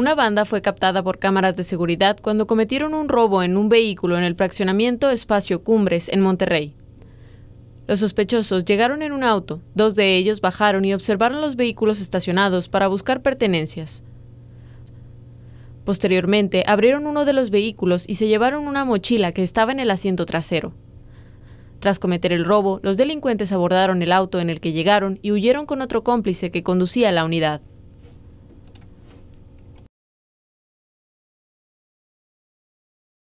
Una banda fue captada por cámaras de seguridad cuando cometieron un robo en un vehículo en el fraccionamiento Espacio Cumbres, en Monterrey. Los sospechosos llegaron en un auto, dos de ellos bajaron y observaron los vehículos estacionados para buscar pertenencias. Posteriormente, abrieron uno de los vehículos y se llevaron una mochila que estaba en el asiento trasero. Tras cometer el robo, los delincuentes abordaron el auto en el que llegaron y huyeron con otro cómplice que conducía la unidad.